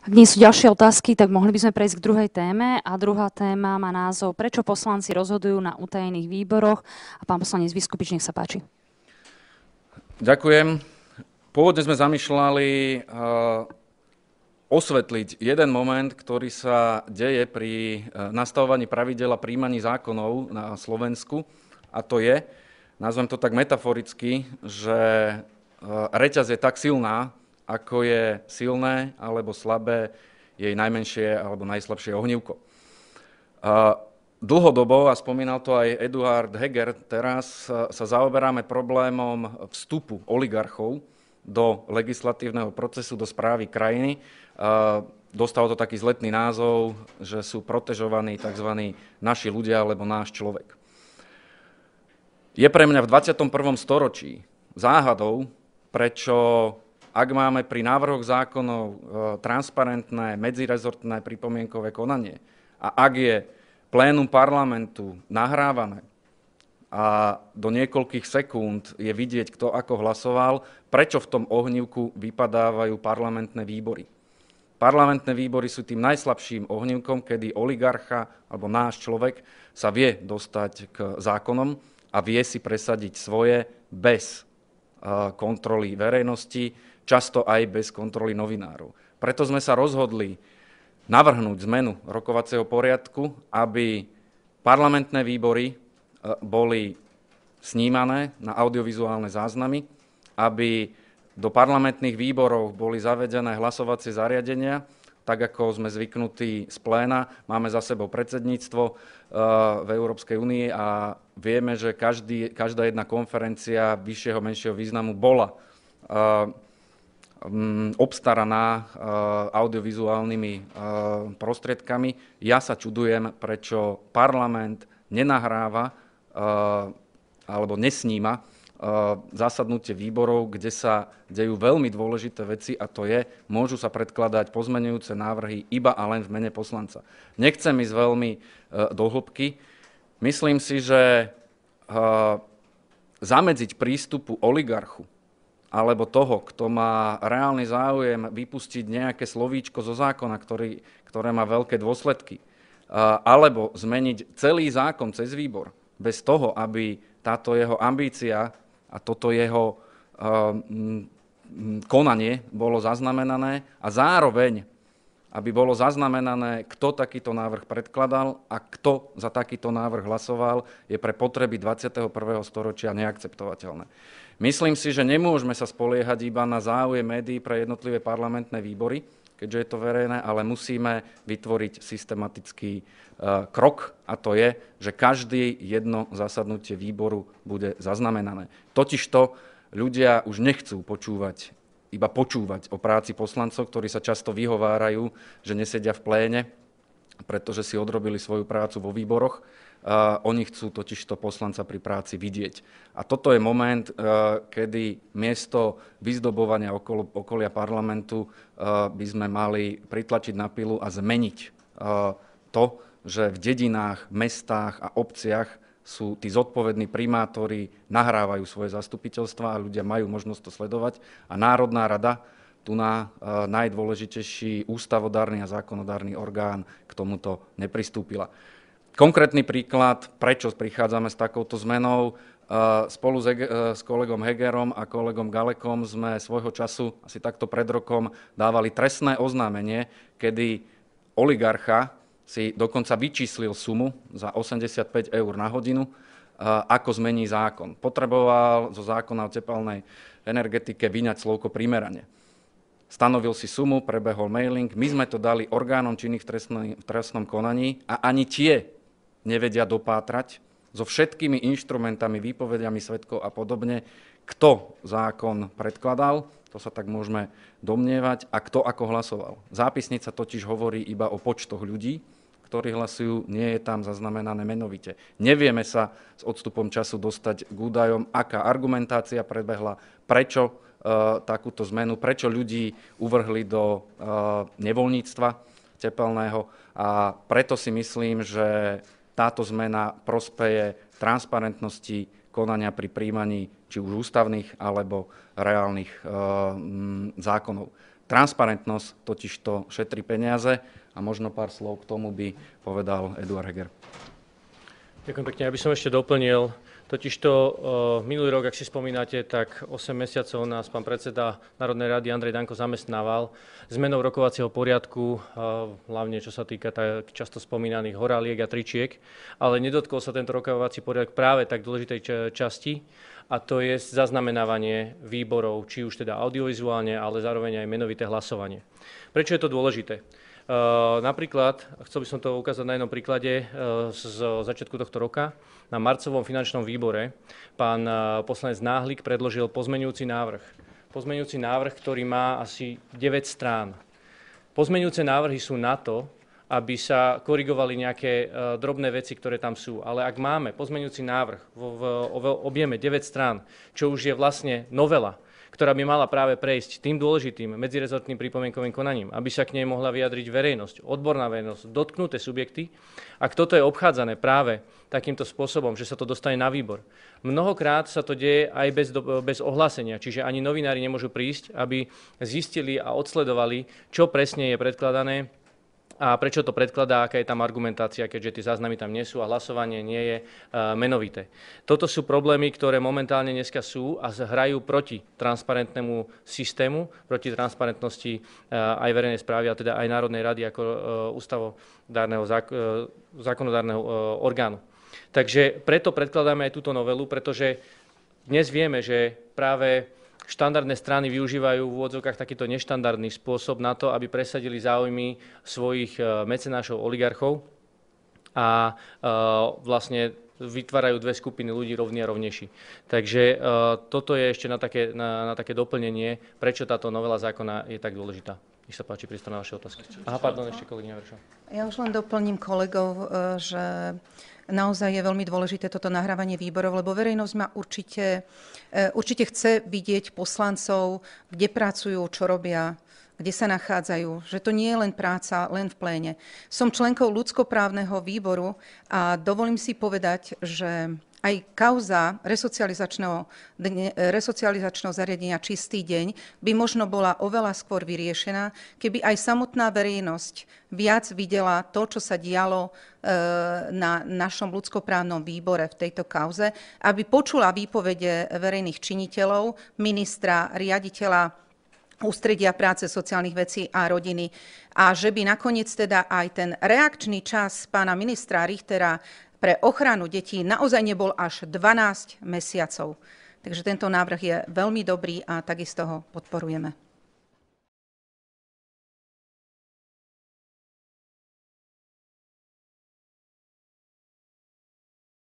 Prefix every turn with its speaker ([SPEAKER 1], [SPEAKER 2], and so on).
[SPEAKER 1] Ak nie sú ďalšie otázky, tak mohli by sme prejsť k druhej téme. A druhá téma má názov Prečo poslanci rozhodujú na utajených výboroch? A pán poslanec Vyskupič, nech sa páči.
[SPEAKER 2] Ďakujem. Pôvodne sme zamýšľali eh, osvetliť jeden moment, ktorý sa deje pri eh, nastavovaní pravidel a príjmaní zákonov na Slovensku. A to je, nazvem to tak metaforicky, že eh, reťaz je tak silná, ako je silné alebo slabé jej najmenšie alebo najslabšie ohnívko. A dlhodobo, a spomínal to aj Eduard Heger, teraz e, sa zaoberáme problémom vstupu oligarchov do legislatívneho procesu, do správy krajiny. E, dostal to taký zletný názov, že sú protežovaní tzv. naši ľudia alebo náš človek. Je pre mňa v 21. storočí záhadou, prečo ak máme pri návrhoch zákonov e, transparentné medzirezortné pripomienkové konanie a ak je plénum parlamentu nahrávané a do niekoľkých sekúnd je vidieť, kto ako hlasoval, prečo v tom ohnívku vypadávajú parlamentné výbory. Parlamentné výbory sú tým najslabším ohnívkom, kedy oligarcha alebo náš človek sa vie dostať k zákonom a vie si presadiť svoje bez e, kontroly verejnosti, často aj bez kontroly novinárov. Preto sme sa rozhodli navrhnúť zmenu rokovacieho poriadku, aby parlamentné výbory e, boli snímané na audiovizuálne záznamy, aby do parlamentných výborov boli zavedené hlasovacie zariadenia, tak ako sme zvyknutí z pléna, máme za sebou predsedníctvo e, v Európskej únii a vieme, že každý, každá jedna konferencia vyššieho, menšieho významu bola e, Mm, obstaraná eh, audiovizuálnymi eh, prostriedkami. Ja sa čudujem, prečo parlament nenahráva eh, alebo nesníma zasadnutie výborov, kde sa dejú veľmi dôležité veci a to je, môžu sa predkladať pozmenujúce návrhy iba a len v mene poslanca. Nechcem ísť veľmi do hĺbky. Myslím si, že zamedziť prístupu oligarchu alebo toho, kto má reálny záujem vypustiť nejaké slovíčko zo zákona, ktorý, ktoré má veľké dôsledky, alebo zmeniť celý zákon cez výbor bez toho, aby táto jeho ambícia a toto jeho konanie bolo zaznamenané a zároveň aby bolo zaznamenané, kto takýto návrh predkladal a kto za takýto návrh hlasoval, je pre potreby 21. storočia neakceptovateľné. Myslím si, že nemôžeme sa spoliehať iba na záujem médií pre jednotlivé parlamentné výbory, keďže je to verejné, ale musíme vytvoriť systematický e, krok a to je, že každý jedno zasadnutie výboru bude zaznamenané. Totižto ľudia už nechcú počúvať iba počúvať o práci poslancov, ktorí sa často vyhovárajú, že nesedia v pléne, pretože si odrobili svoju prácu vo výboroch. Uh, oni chcú totiž to poslanca pri práci vidieť. A toto je moment, uh, kedy miesto vyzdobovania okolo, okolia parlamentu uh, by sme mali pritlačiť na pilu a zmeniť e, to, že v dedinách, mestách a obciach sú tí zodpovední primátori, nahrávajú svoje zastupiteľstva a ľudia majú možnosť to sledovať. A Národná rada, tu na e, najdôležitejší ústavodárny a zákonodárny orgán k tomuto nepristúpila. Konkrétny príklad, prečo prichádzame s takouto zmenou. E, spolu s, e, s kolegom Hegerom a kolegom Galekom sme svojho času, asi takto pred rokom, dávali trestné oznámenie, kedy oligarcha, si dokonca vyčíslil sumu za 85 eur na hodinu, ako zmení zákon. Potreboval zo zákona o tepelnej energetike vyňať slovko primerane. Stanovil si sumu, prebehol mailing, my sme to dali orgánom činných v, v trestnom konaní a ani tie nevedia dopátrať so všetkými inštrumentami, výpovediami svetkov a podobne, kto zákon predkladal, to sa tak môžeme domnievať, a kto ako hlasoval. Zápisnica totiž hovorí iba o počtoch ľudí, ktorí hlasujú, nie je tam zaznamenané menovite. Nevieme sa s odstupom času dostať k údajom, aká argumentácia prebehla, prečo uh, takúto zmenu, prečo ľudí uvrhli do uh, nevoľníctva tepelného a preto si myslím, že táto zmena prospeje transparentnosti konania pri príjmaní či už ústavných alebo reálnych e, zákonov. Transparentnosť totiž to šetrí peniaze a možno pár slov k tomu by povedal Eduard Heger.
[SPEAKER 3] Ďakujem pekne. aby som ešte doplnil, totižto minulý rok, ak si spomínate, tak 8 mesiacov nás pán predseda Národnej rady Andrej Danko zamestnával zmenou rokovacieho poriadku, hlavne čo sa týka tak často spomínaných horáliek a tričiek, ale nedotkol sa tento rokovací poriadok práve tak dôležitej časti, a to je zaznamenávanie výborov, či už teda audiovizuálne, ale zároveň aj menovité hlasovanie. Prečo je to dôležité? Eh, napríklad, chcel by som to ukázať na jednom príklade eh, z začiatku tohto roka, na marcovom finančnom výbore pán eh, poslanec Náhlik predložil pozmenujúci návrh. Pozmeňujúci návrh, ktorý má asi 9 strán. Pozmeňujúce návrhy sú na to, aby sa korigovali nejaké drobné veci, ktoré tam sú. Ale ak máme pozmenujúci návrh v, v objeme 9 strán, čo už je vlastne novela, ktorá by mala práve prejsť tým dôležitým medzirezortným pripomienkovým konaním, aby sa k nej mohla vyjadriť verejnosť, odborná verejnosť, dotknuté subjekty. Ak toto je obchádzané práve takýmto spôsobom, že sa to dostane na výbor. Mnohokrát sa to deje aj bez, bez ohlásenia, čiže ani novinári nemôžu prísť, aby zistili a odsledovali, čo presne je predkladané a prečo to predkladá, aká je tam argumentácia, keďže tie záznamy tam nie sú a hlasovanie nie je e, menovité. Toto sú problémy, ktoré momentálne dneska sú a hrajú proti transparentnému systému, proti transparentnosti e, aj verejnej správy, a teda aj Národnej rady ako e, ústavodárneho zákonodárneho orgánu. Takže preto predkladáme aj túto novelu, pretože dnes vieme, že práve štandardné strany využívajú v úvodzovkách takýto neštandardný spôsob na to, aby presadili záujmy svojich e, mecenášov, oligarchov a e, vlastne vytvárajú dve skupiny ľudí rovní a rovnejší. Takže e, toto je ešte na také, na, na také doplnenie, prečo táto novela zákona je tak dôležitá. Nech sa páči, priestor na vaše otázky. Aha, pardon, ešte kolegyňa Verša.
[SPEAKER 1] Ja už len doplním kolegov, že naozaj je veľmi dôležité toto nahrávanie výborov, lebo verejnosť ma určite, e, určite chce vidieť poslancov, kde pracujú, čo robia, kde sa nachádzajú, že to nie je len práca, len v pléne. Som členkou ľudskoprávneho výboru a dovolím si povedať, že aj kauza resocializačného, dne, e, resocializačného zariadenia Čistý deň by možno bola oveľa skôr vyriešená, keby aj samotná verejnosť viac videla to, čo sa dialo e, na našom ľudskoprávnom výbore v tejto kauze, aby počula výpovede verejných činiteľov, ministra, riaditeľa ústredia práce, sociálnych vecí a rodiny. A že by nakoniec teda aj ten reakčný čas pána ministra Richtera pre ochranu detí naozaj nebol až 12 mesiacov. Takže tento návrh je veľmi dobrý a takisto ho podporujeme.